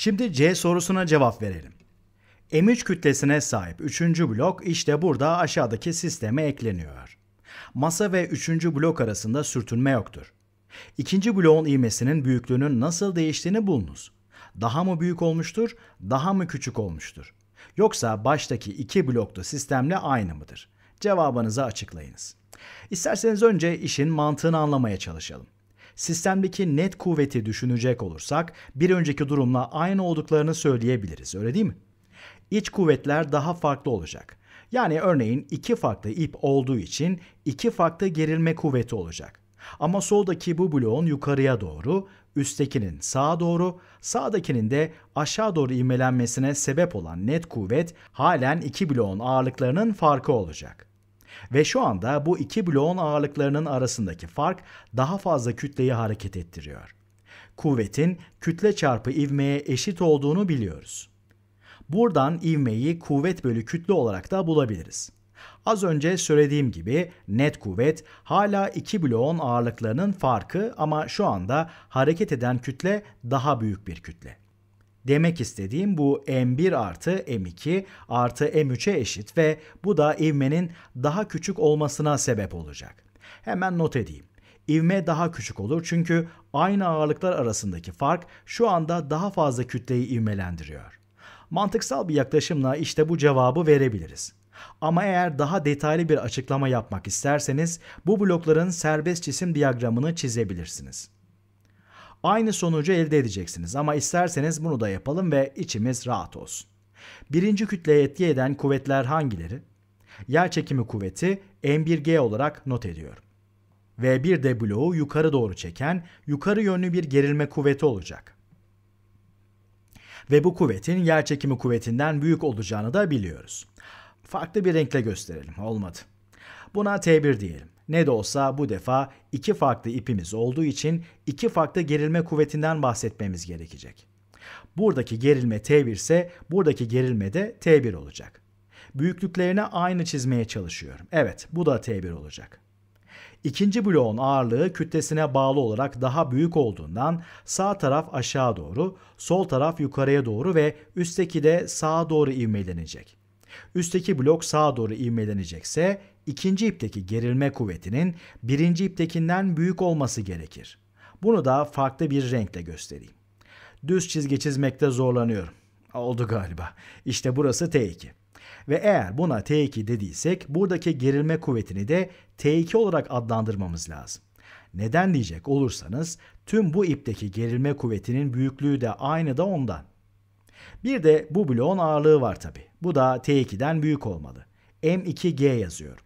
Şimdi C sorusuna cevap verelim. M3 kütlesine sahip 3. blok işte burada aşağıdaki sisteme ekleniyor. Masa ve 3. blok arasında sürtünme yoktur. 2. bloğun ivmesinin büyüklüğünün nasıl değiştiğini bulunuz. Daha mı büyük olmuştur, daha mı küçük olmuştur? Yoksa baştaki iki bloklu sistemle aynı mıdır? Cevabınızı açıklayınız. İsterseniz önce işin mantığını anlamaya çalışalım sistemdeki net kuvveti düşünecek olursak bir önceki durumla aynı olduklarını söyleyebiliriz öyle değil mi? İç kuvvetler daha farklı olacak. Yani örneğin iki farklı ip olduğu için iki farklı gerilme kuvveti olacak. Ama soldaki bu bloğun yukarıya doğru, üsttekinin sağa doğru, sağdakinin de aşağı doğru ivmelenmesine sebep olan net kuvvet halen iki bloğun ağırlıklarının farkı olacak. Ve şu anda bu iki bloğun ağırlıklarının arasındaki fark daha fazla kütleyi hareket ettiriyor. Kuvvetin kütle çarpı ivmeye eşit olduğunu biliyoruz. Buradan ivmeyi kuvvet bölü kütle olarak da bulabiliriz. Az önce söylediğim gibi net kuvvet hala iki bloğun ağırlıklarının farkı ama şu anda hareket eden kütle daha büyük bir kütle. Demek istediğim bu M1 artı M2 artı M3'e eşit ve bu da ivmenin daha küçük olmasına sebep olacak. Hemen not edeyim. İvme daha küçük olur çünkü aynı ağırlıklar arasındaki fark şu anda daha fazla kütleyi ivmelendiriyor. Mantıksal bir yaklaşımla işte bu cevabı verebiliriz. Ama eğer daha detaylı bir açıklama yapmak isterseniz bu blokların serbest cisim diyagramını çizebilirsiniz aynı sonucu elde edeceksiniz ama isterseniz bunu da yapalım ve içimiz rahat olsun. Birinci kütleye etki eden kuvvetler hangileri? Yer çekimi kuvveti M1G olarak not ediyorum. Ve bir de bloğu yukarı doğru çeken yukarı yönlü bir gerilme kuvveti olacak. Ve bu kuvvetin yer çekimi kuvvetinden büyük olacağını da biliyoruz. Farklı bir renkle gösterelim. Olmadı. Buna T1 diyelim. Ne de olsa bu defa iki farklı ipimiz olduğu için iki farklı gerilme kuvvetinden bahsetmemiz gerekecek. Buradaki gerilme T1 ise buradaki gerilme de T1 olacak. Büyüklüklerine aynı çizmeye çalışıyorum. Evet bu da T1 olacak. İkinci bloğun ağırlığı kütlesine bağlı olarak daha büyük olduğundan sağ taraf aşağı doğru, sol taraf yukarıya doğru ve üstteki de sağa doğru ivmelenecek. Üstteki blok sağa doğru ivmelenecekse ikinci ipteki gerilme kuvvetinin birinci iptekinden büyük olması gerekir. Bunu da farklı bir renkle göstereyim. Düz çizgi çizmekte zorlanıyorum. Oldu galiba. İşte burası T2. Ve eğer buna T2 dediysek buradaki gerilme kuvvetini de T2 olarak adlandırmamız lazım. Neden diyecek olursanız tüm bu ipteki gerilme kuvvetinin büyüklüğü de aynı da ondan. Bir de bu bloğun ağırlığı var tabi. Bu da T2'den büyük olmalı. M2G yazıyorum.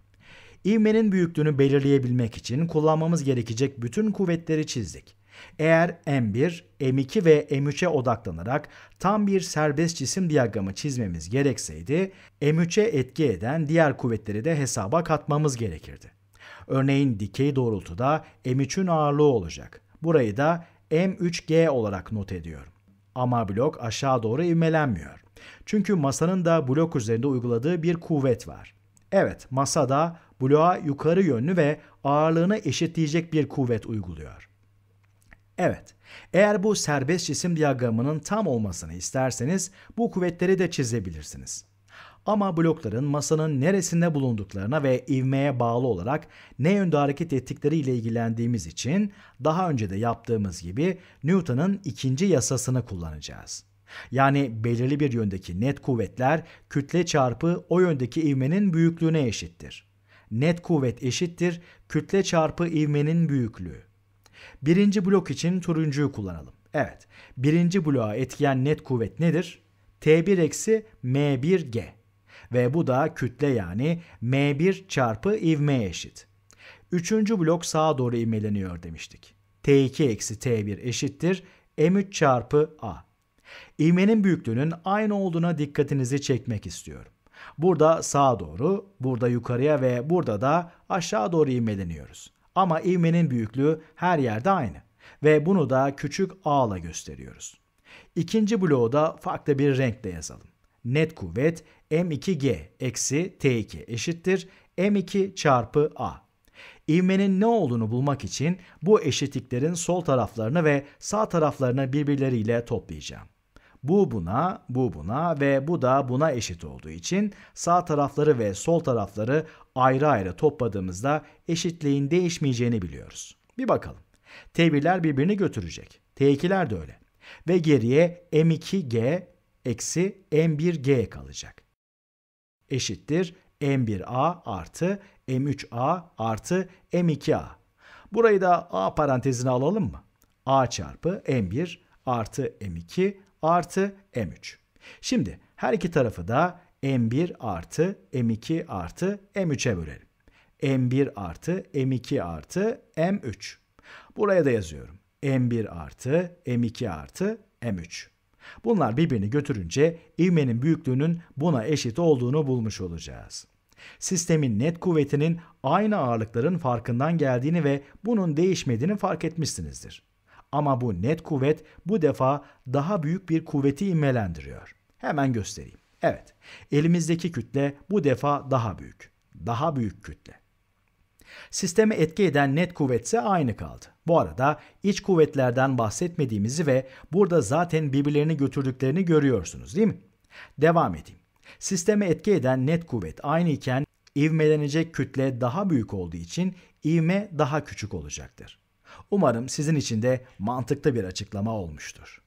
İvmenin büyüklüğünü belirleyebilmek için kullanmamız gerekecek bütün kuvvetleri çizdik. Eğer M1, M2 ve M3'e odaklanarak tam bir serbest cisim diyagramı çizmemiz gerekseydi, M3'e etki eden diğer kuvvetleri de hesaba katmamız gerekirdi. Örneğin dikey doğrultuda M3'ün ağırlığı olacak. Burayı da M3G olarak not ediyorum. Ama blok aşağı doğru ivmelenmiyor. Çünkü masanın da blok üzerinde uyguladığı bir kuvvet var. Evet, masa da bloğa yukarı yönlü ve ağırlığını eşitleyecek bir kuvvet uyguluyor. Evet, eğer bu serbest cisim diyagramının tam olmasını isterseniz bu kuvvetleri de çizebilirsiniz. Ama blokların masanın neresinde bulunduklarına ve ivmeye bağlı olarak ne yönde hareket ettikleri ile ilgilendiğimiz için daha önce de yaptığımız gibi Newton'un ikinci yasasını kullanacağız. Yani belirli bir yöndeki net kuvvetler kütle çarpı o yöndeki ivmenin büyüklüğüne eşittir. Net kuvvet eşittir kütle çarpı ivmenin büyüklüğü. Birinci blok için turuncuyu kullanalım. Evet, birinci bloğa etkiyen net kuvvet nedir? T1 eksi M1G ve bu da kütle yani M1 çarpı ivme eşit. Üçüncü blok sağa doğru ivmeleniyor demiştik. T2 eksi T1 eşittir M3 çarpı A. İvmenin büyüklüğünün aynı olduğuna dikkatinizi çekmek istiyorum. Burada sağa doğru, burada yukarıya ve burada da aşağı doğru ivmeleniyoruz. Ama ivmenin büyüklüğü her yerde aynı ve bunu da küçük a ile gösteriyoruz. İkinci bloğu da farklı bir renkle yazalım net kuvvet M2G eksi T2 eşittir M2 çarpı A. İvmenin ne olduğunu bulmak için bu eşitliklerin sol taraflarını ve sağ taraflarını birbirleriyle toplayacağım. Bu buna, bu buna ve bu da buna eşit olduğu için sağ tarafları ve sol tarafları ayrı ayrı topladığımızda eşitliğin değişmeyeceğini biliyoruz. Bir bakalım. T1'ler birbirini götürecek. T2'ler de öyle. Ve geriye M2G eksi M1G kalacak. Eşittir M1A artı M3A artı M2A. Burayı da A parantezine alalım mı? A çarpı M1 artı M2 artı M3. Şimdi her iki tarafı da M1 artı M2 artı M3'e bölelim. M1 artı M2 artı M3. Buraya da yazıyorum. M1 artı M2 artı M3. Bunlar birbirini götürünce ivmenin büyüklüğünün buna eşit olduğunu bulmuş olacağız. Sistemin net kuvvetinin aynı ağırlıkların farkından geldiğini ve bunun değişmediğini fark etmişsinizdir. Ama bu net kuvvet bu defa daha büyük bir kuvveti immelendiriyor. Hemen göstereyim. Evet, elimizdeki kütle bu defa daha büyük. Daha büyük kütle. Sisteme etki eden net kuvvet ise aynı kaldı. Bu arada iç kuvvetlerden bahsetmediğimizi ve burada zaten birbirlerini götürdüklerini görüyorsunuz değil mi? Devam edeyim. Sisteme etki eden net kuvvet aynı iken ivmelenecek kütle daha büyük olduğu için ivme daha küçük olacaktır. Umarım sizin için de mantıklı bir açıklama olmuştur.